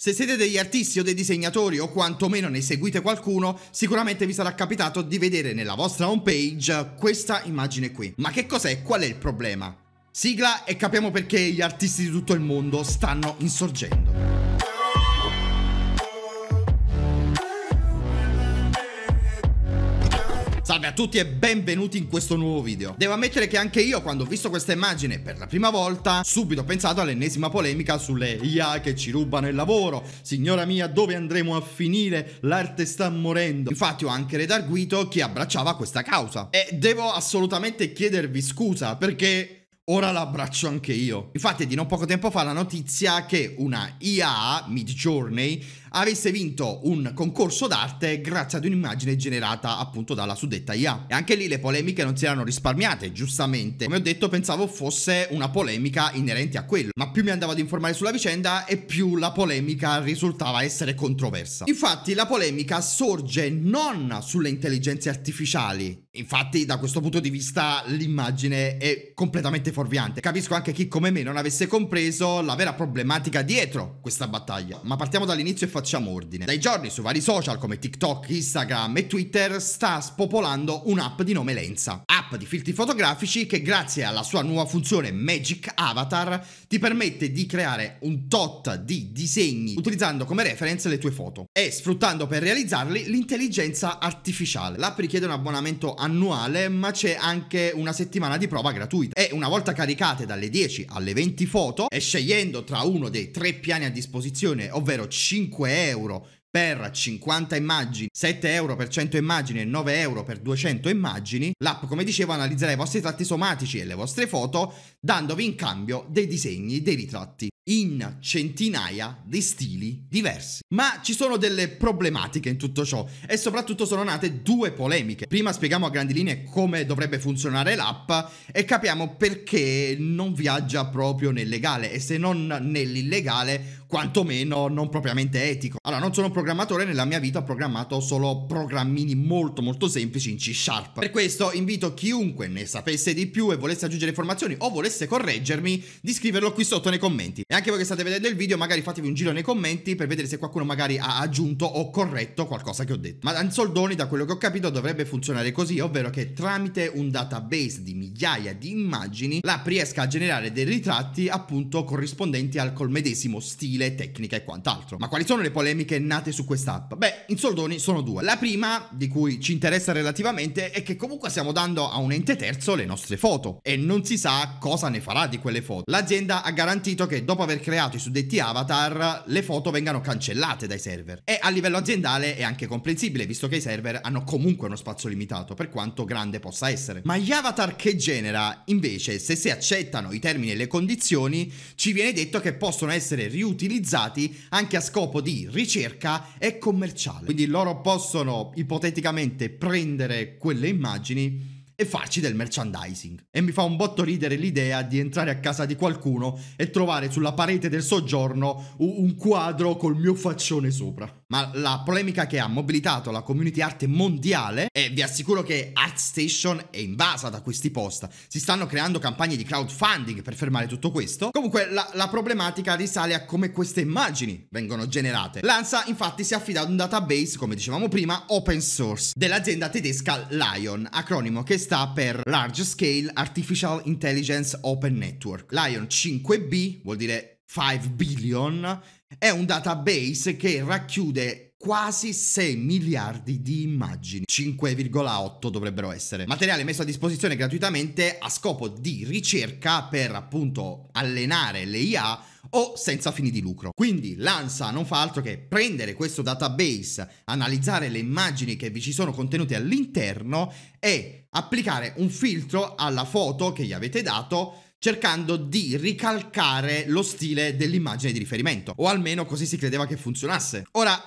Se siete degli artisti o dei disegnatori o quantomeno ne seguite qualcuno, sicuramente vi sarà capitato di vedere nella vostra homepage questa immagine qui. Ma che cos'è? Qual è il problema? Sigla e capiamo perché gli artisti di tutto il mondo stanno insorgendo. Salve a tutti e benvenuti in questo nuovo video. Devo ammettere che anche io quando ho visto questa immagine per la prima volta subito ho pensato all'ennesima polemica sulle IA che ci rubano il lavoro. Signora mia dove andremo a finire? L'arte sta morendo. Infatti ho anche redarguito chi abbracciava questa causa. E devo assolutamente chiedervi scusa perché Ora l'abbraccio anche io. Infatti è di non poco tempo fa la notizia che una IA, Midjourney, avesse vinto un concorso d'arte grazie ad un'immagine generata appunto dalla suddetta IA. E anche lì le polemiche non si erano risparmiate, giustamente. Come ho detto, pensavo fosse una polemica inerente a quello, ma più mi andavo ad informare sulla vicenda e più la polemica risultava essere controversa. Infatti la polemica sorge non sulle intelligenze artificiali, infatti da questo punto di vista l'immagine è completamente fuorviante. Capisco anche chi come me non avesse compreso la vera problematica dietro questa battaglia, ma partiamo dall'inizio e facciamo ordine. Dai giorni su vari social come TikTok, Instagram e Twitter sta spopolando un'app di nome Lenza, app di filtri fotografici che grazie alla sua nuova funzione Magic Avatar ti permette di creare un tot di disegni utilizzando come reference le tue foto e sfruttando per realizzarli l'intelligenza artificiale. L'app richiede un abbonamento annuale ma c'è anche una settimana di prova gratuita e una volta volta caricate dalle 10 alle 20 foto e scegliendo tra uno dei tre piani a disposizione, ovvero 5 euro per 50 immagini, 7 euro per 100 immagini e 9 euro per 200 immagini, l'app come dicevo analizzerà i vostri tratti somatici e le vostre foto dandovi in cambio dei disegni, dei ritratti in centinaia di stili diversi. Ma ci sono delle problematiche in tutto ciò e soprattutto sono nate due polemiche. Prima spieghiamo a grandi linee come dovrebbe funzionare l'app e capiamo perché non viaggia proprio nel legale e se non nell'illegale quantomeno non propriamente etico. Allora, non sono un programmatore, nella mia vita ho programmato solo programmini molto molto semplici in C Sharp. Per questo invito chiunque ne sapesse di più e volesse aggiungere informazioni o volesse correggermi di scriverlo qui sotto nei commenti. E anche voi che state vedendo il video, magari fatevi un giro nei commenti per vedere se qualcuno magari ha aggiunto o corretto qualcosa che ho detto. Ma in soldoni, da quello che ho capito, dovrebbe funzionare così, ovvero che tramite un database di migliaia di immagini l'app riesca a generare dei ritratti appunto corrispondenti al col medesimo stile stile, tecnica e quant'altro. Ma quali sono le polemiche nate su quest'app? Beh, in soldoni sono due. La prima, di cui ci interessa relativamente, è che comunque stiamo dando a un ente terzo le nostre foto e non si sa cosa ne farà di quelle foto. L'azienda ha garantito che dopo aver creato i suddetti avatar, le foto vengano cancellate dai server. E a livello aziendale è anche comprensibile, visto che i server hanno comunque uno spazio limitato, per quanto grande possa essere. Ma gli avatar che genera, invece, se si accettano i termini e le condizioni, ci viene detto che possono essere riutilizzati utilizzati anche a scopo di ricerca e commerciale. Quindi loro possono ipoteticamente prendere quelle immagini e farci del merchandising. E mi fa un botto ridere l'idea di entrare a casa di qualcuno e trovare sulla parete del soggiorno un quadro col mio faccione sopra. Ma la polemica che ha mobilitato la community arte mondiale, e vi assicuro che ArtStation è invasa da questi post, si stanno creando campagne di crowdfunding per fermare tutto questo. Comunque la, la problematica risale a come queste immagini vengono generate. L'ANSA infatti si è affidata a un database, come dicevamo prima, open source dell'azienda tedesca Lion, acronimo che sta sta per Large Scale Artificial Intelligence Open Network. Lion 5B vuol dire 5 billion, è un database che racchiude quasi 6 miliardi di immagini, 5,8 dovrebbero essere. Materiale messo a disposizione gratuitamente a scopo di ricerca per appunto allenare le IA o senza fini di lucro. Quindi l'ANSA non fa altro che prendere questo database, analizzare le immagini che vi ci sono contenute all'interno e applicare un filtro alla foto che gli avete dato cercando di ricalcare lo stile dell'immagine di riferimento, o almeno così si credeva che funzionasse. Ora,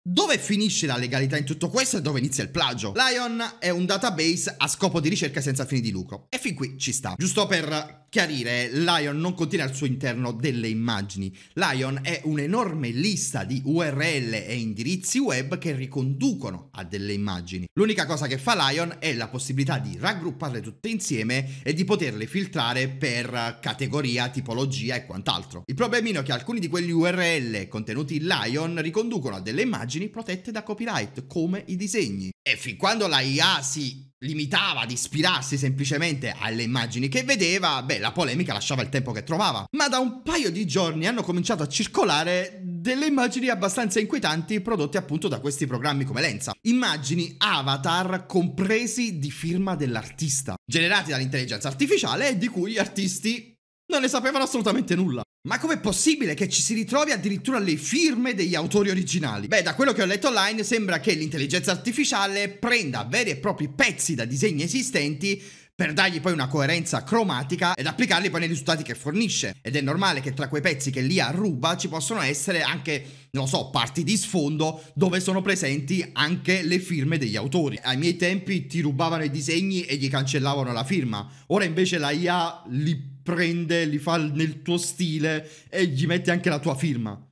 dove finisce la legalità in tutto questo e dove inizia il plagio? Lion è un database a scopo di ricerca senza fini di lucro. E fin qui ci sta. Giusto per chiarire, Lion non contiene al suo interno delle immagini. Lion è un'enorme lista di URL e indirizzi web che riconducono a delle immagini. L'unica cosa che fa Lion è la possibilità di raggrupparle tutte insieme e di poterle filtrare per categoria, tipologia e quant'altro. Il problemino è che alcuni di quegli URL contenuti in Lion riconducono a delle immagini protette da copyright, come i disegni. E fin quando la IA si limitava ad ispirarsi semplicemente alle immagini che vedeva, beh, la polemica lasciava il tempo che trovava. Ma da un paio di giorni hanno cominciato a circolare delle immagini abbastanza inquietanti prodotte appunto da questi programmi come Lenza. Immagini avatar compresi di firma dell'artista, generati dall'intelligenza artificiale e di cui gli artisti non ne sapevano assolutamente nulla. Ma com'è possibile che ci si ritrovi addirittura le firme degli autori originali? Beh, da quello che ho letto online sembra che l'intelligenza artificiale prenda veri e propri pezzi da disegni esistenti per dargli poi una coerenza cromatica ed applicarli poi nei risultati che fornisce. Ed è normale che tra quei pezzi che l'IA ruba ci possono essere anche, non lo so, parti di sfondo dove sono presenti anche le firme degli autori. Ai miei tempi ti rubavano i disegni e gli cancellavano la firma, ora invece la IA li prende, li fa nel tuo stile e gli metti anche la tua firma.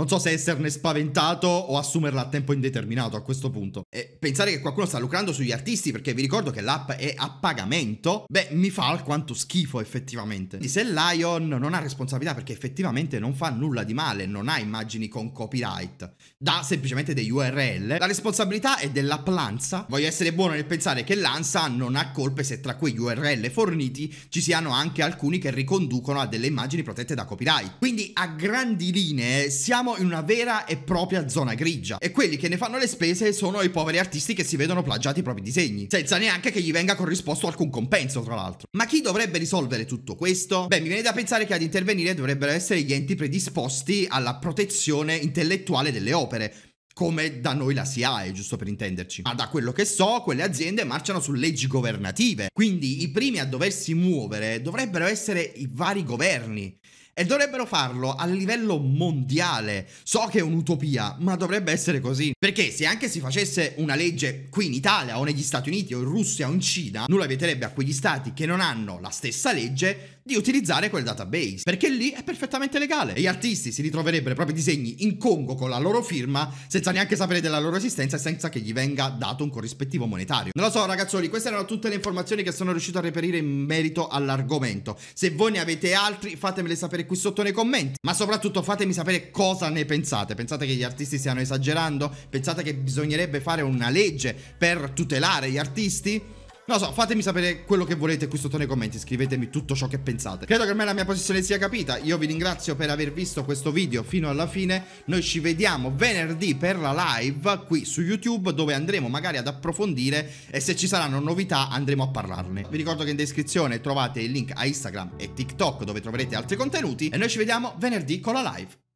Non so se esserne spaventato o assumerla a tempo indeterminato a questo punto. E pensare che qualcuno sta lucrando sugli artisti, perché vi ricordo che l'app è a pagamento, beh, mi fa alquanto schifo effettivamente. Quindi se Lion non ha responsabilità perché effettivamente non fa nulla di male, non ha immagini con copyright, dà semplicemente dei URL, la responsabilità è dell'app Lanza. Voglio essere buono nel pensare che Lanza non ha colpe se tra quegli URL forniti ci siano anche alcuni che riconducono a delle immagini protette da copyright. Quindi a grandi linee siamo siamo in una vera e propria zona grigia e quelli che ne fanno le spese sono i poveri artisti che si vedono plagiati i propri disegni, senza neanche che gli venga corrisposto alcun compenso tra l'altro. Ma chi dovrebbe risolvere tutto questo? Beh, mi viene da pensare che ad intervenire dovrebbero essere gli enti predisposti alla protezione intellettuale delle opere, come da noi la SIAE, giusto per intenderci. Ma da quello che so, quelle aziende marciano su leggi governative, quindi i primi a doversi muovere dovrebbero essere i vari governi e dovrebbero farlo a livello mondiale. So che è un'utopia, ma dovrebbe essere così. Perché se anche si facesse una legge qui in Italia o negli Stati Uniti o in Russia o in Cina, nulla vieterebbe a quegli stati che non hanno la stessa legge di utilizzare quel database, perché lì è perfettamente legale. E gli artisti si ritroverebbero i propri disegni in Congo con la loro firma, senza neanche sapere della loro esistenza e senza che gli venga dato un corrispettivo monetario. Non lo so, ragazzoli, queste erano tutte le informazioni che sono riuscito a reperire in merito all'argomento. Se voi ne avete altri, fatemele sapere sapere qui sotto nei commenti. Ma soprattutto fatemi sapere cosa ne pensate. Pensate che gli artisti stiano esagerando? Pensate che bisognerebbe fare una legge per tutelare gli artisti? Non lo so, fatemi sapere quello che volete qui sotto nei commenti, scrivetemi tutto ciò che pensate. Credo che ormai la mia posizione sia capita, io vi ringrazio per aver visto questo video fino alla fine, noi ci vediamo venerdì per la live qui su YouTube dove andremo magari ad approfondire e se ci saranno novità andremo a parlarne. Vi ricordo che in descrizione trovate il link a Instagram e TikTok dove troverete altri contenuti e noi ci vediamo venerdì con la live.